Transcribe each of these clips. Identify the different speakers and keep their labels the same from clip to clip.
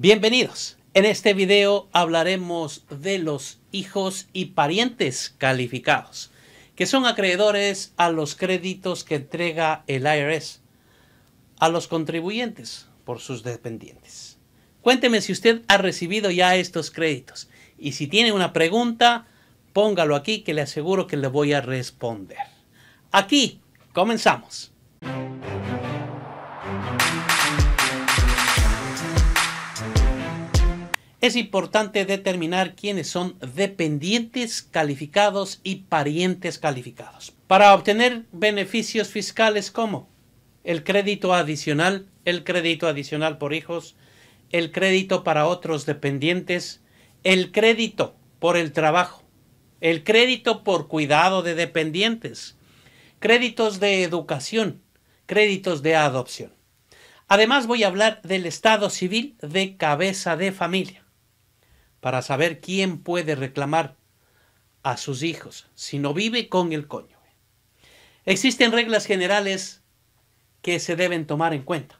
Speaker 1: Bienvenidos. En este video hablaremos de los hijos y parientes calificados, que son acreedores a los créditos que entrega el IRS a los contribuyentes por sus dependientes. Cuénteme si usted ha recibido ya estos créditos y si tiene una pregunta, póngalo aquí que le aseguro que le voy a responder. Aquí comenzamos. es importante determinar quiénes son dependientes calificados y parientes calificados. Para obtener beneficios fiscales como el crédito adicional, el crédito adicional por hijos, el crédito para otros dependientes, el crédito por el trabajo, el crédito por cuidado de dependientes, créditos de educación, créditos de adopción. Además voy a hablar del estado civil de cabeza de familia para saber quién puede reclamar a sus hijos si no vive con el cónyuge. Existen reglas generales que se deben tomar en cuenta.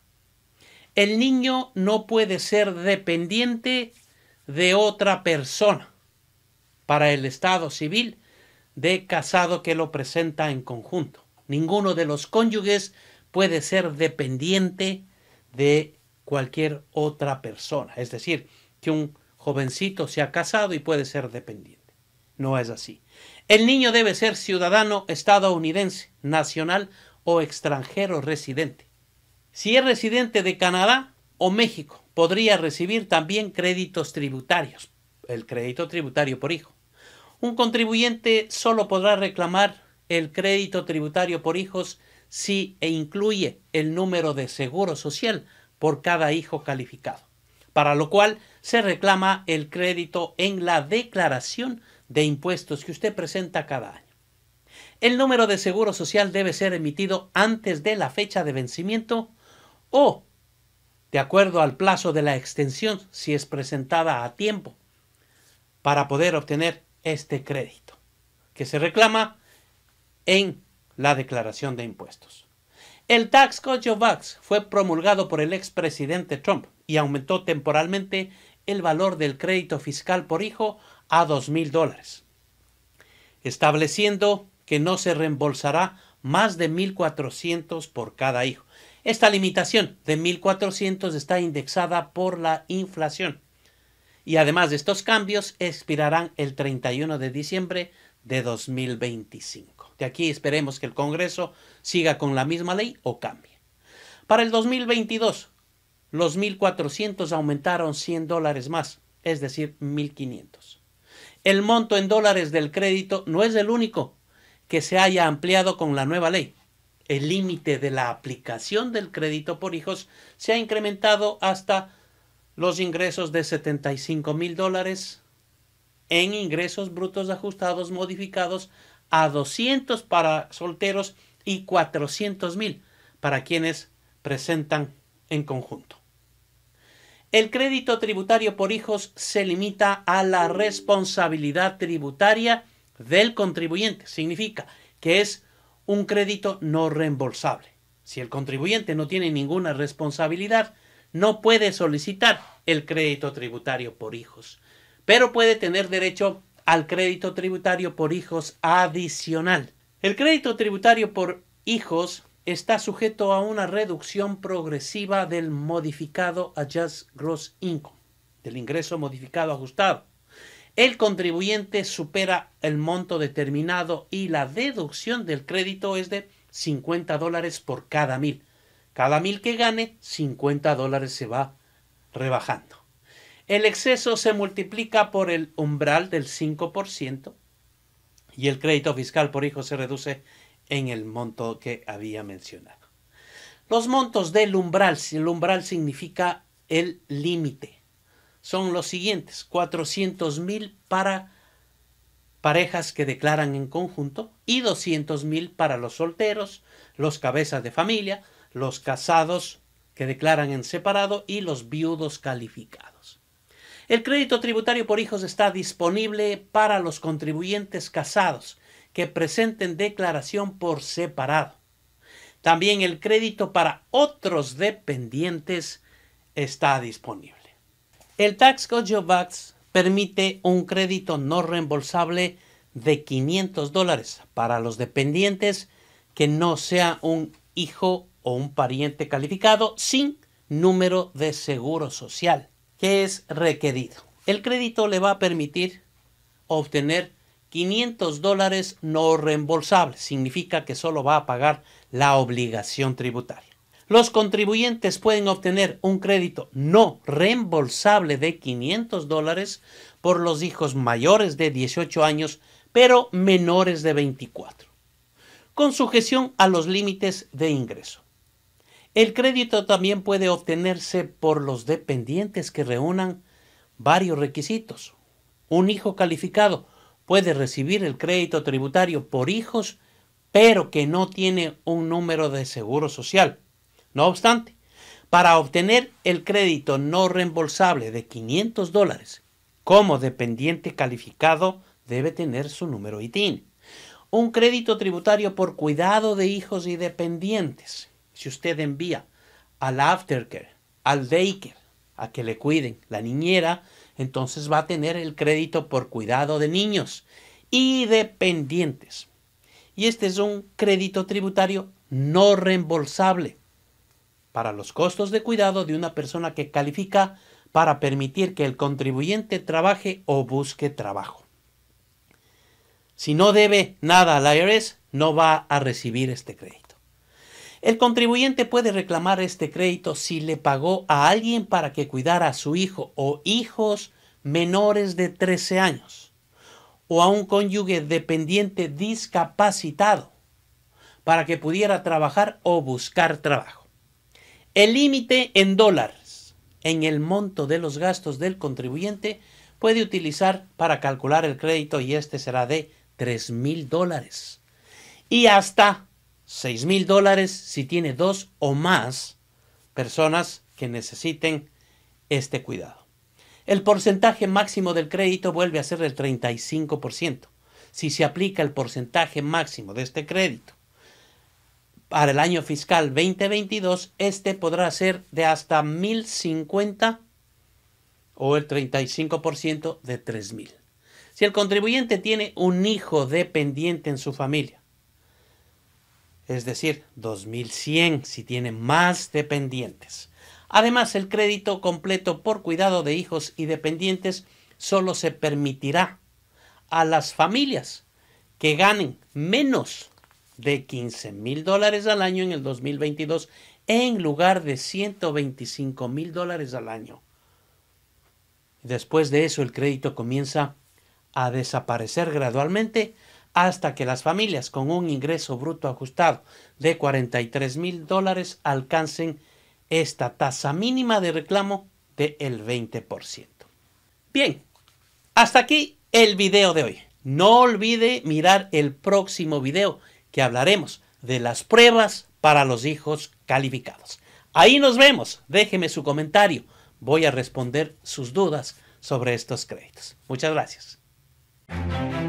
Speaker 1: El niño no puede ser dependiente de otra persona para el Estado civil de casado que lo presenta en conjunto. Ninguno de los cónyuges puede ser dependiente de cualquier otra persona. Es decir, que un jovencito se ha casado y puede ser dependiente. No es así. El niño debe ser ciudadano estadounidense, nacional o extranjero residente. Si es residente de Canadá o México, podría recibir también créditos tributarios, el crédito tributario por hijo. Un contribuyente solo podrá reclamar el crédito tributario por hijos si e incluye el número de seguro social por cada hijo calificado para lo cual se reclama el crédito en la declaración de impuestos que usted presenta cada año. El número de seguro social debe ser emitido antes de la fecha de vencimiento o de acuerdo al plazo de la extensión si es presentada a tiempo para poder obtener este crédito que se reclama en la declaración de impuestos. El tax Vax fue promulgado por el expresidente Trump y aumentó temporalmente el valor del crédito fiscal por hijo a mil dólares, estableciendo que no se reembolsará más de 1.400 por cada hijo. Esta limitación de 1.400 está indexada por la inflación. Y además de estos cambios, expirarán el 31 de diciembre de 2025. De aquí esperemos que el Congreso siga con la misma ley o cambie. Para el 2022, los 1.400 aumentaron 100 dólares más, es decir, 1.500. El monto en dólares del crédito no es el único que se haya ampliado con la nueva ley. El límite de la aplicación del crédito por hijos se ha incrementado hasta los ingresos de 75 mil dólares en ingresos brutos ajustados modificados a 200 para solteros y 400 mil para quienes presentan en conjunto. El crédito tributario por hijos se limita a la responsabilidad tributaria del contribuyente. Significa que es un crédito no reembolsable. Si el contribuyente no tiene ninguna responsabilidad, no puede solicitar el crédito tributario por hijos pero puede tener derecho al crédito tributario por hijos adicional. El crédito tributario por hijos está sujeto a una reducción progresiva del modificado Adjust Gross Income, del ingreso modificado ajustado. El contribuyente supera el monto determinado y la deducción del crédito es de 50 dólares por cada mil. Cada mil que gane, 50 dólares se va rebajando. El exceso se multiplica por el umbral del 5% y el crédito fiscal por hijo se reduce en el monto que había mencionado. Los montos del umbral, el umbral significa el límite, son los siguientes, 400 mil para parejas que declaran en conjunto y 200 mil para los solteros, los cabezas de familia, los casados que declaran en separado y los viudos calificados. El crédito tributario por hijos está disponible para los contribuyentes casados que presenten declaración por separado. También el crédito para otros dependientes está disponible. El Tax Code permite un crédito no reembolsable de 500 dólares para los dependientes que no sea un hijo o un pariente calificado sin número de seguro social que es requerido. El crédito le va a permitir obtener 500 dólares no reembolsables. Significa que solo va a pagar la obligación tributaria. Los contribuyentes pueden obtener un crédito no reembolsable de 500 dólares por los hijos mayores de 18 años, pero menores de 24, con sujeción a los límites de ingreso. El crédito también puede obtenerse por los dependientes que reúnan varios requisitos. Un hijo calificado puede recibir el crédito tributario por hijos, pero que no tiene un número de seguro social. No obstante, para obtener el crédito no reembolsable de 500 dólares, como dependiente calificado debe tener su número ITIN. Un crédito tributario por cuidado de hijos y dependientes si usted envía al aftercare, al daycare, a que le cuiden la niñera, entonces va a tener el crédito por cuidado de niños y dependientes. Y este es un crédito tributario no reembolsable para los costos de cuidado de una persona que califica para permitir que el contribuyente trabaje o busque trabajo. Si no debe nada al IRS, no va a recibir este crédito. El contribuyente puede reclamar este crédito si le pagó a alguien para que cuidara a su hijo o hijos menores de 13 años o a un cónyuge dependiente discapacitado para que pudiera trabajar o buscar trabajo. El límite en dólares en el monto de los gastos del contribuyente puede utilizar para calcular el crédito y este será de 3 mil dólares. Y hasta $6,000 mil dólares si tiene dos o más personas que necesiten este cuidado. El porcentaje máximo del crédito vuelve a ser el 35%, si se aplica el porcentaje máximo de este crédito. Para el año fiscal 2022, este podrá ser de hasta 1.050 o el 35% de 3.000. Si el contribuyente tiene un hijo dependiente en su familia, es decir, 2100 si tiene más dependientes. Además, el crédito completo por cuidado de hijos y dependientes solo se permitirá a las familias que ganen menos de 15 mil dólares al año en el 2022 en lugar de 125 mil dólares al año. Después de eso, el crédito comienza a desaparecer gradualmente hasta que las familias con un ingreso bruto ajustado de 43 mil dólares alcancen esta tasa mínima de reclamo del 20%. Bien, hasta aquí el video de hoy. No olvide mirar el próximo video que hablaremos de las pruebas para los hijos calificados. Ahí nos vemos. Déjeme su comentario. Voy a responder sus dudas sobre estos créditos. Muchas gracias.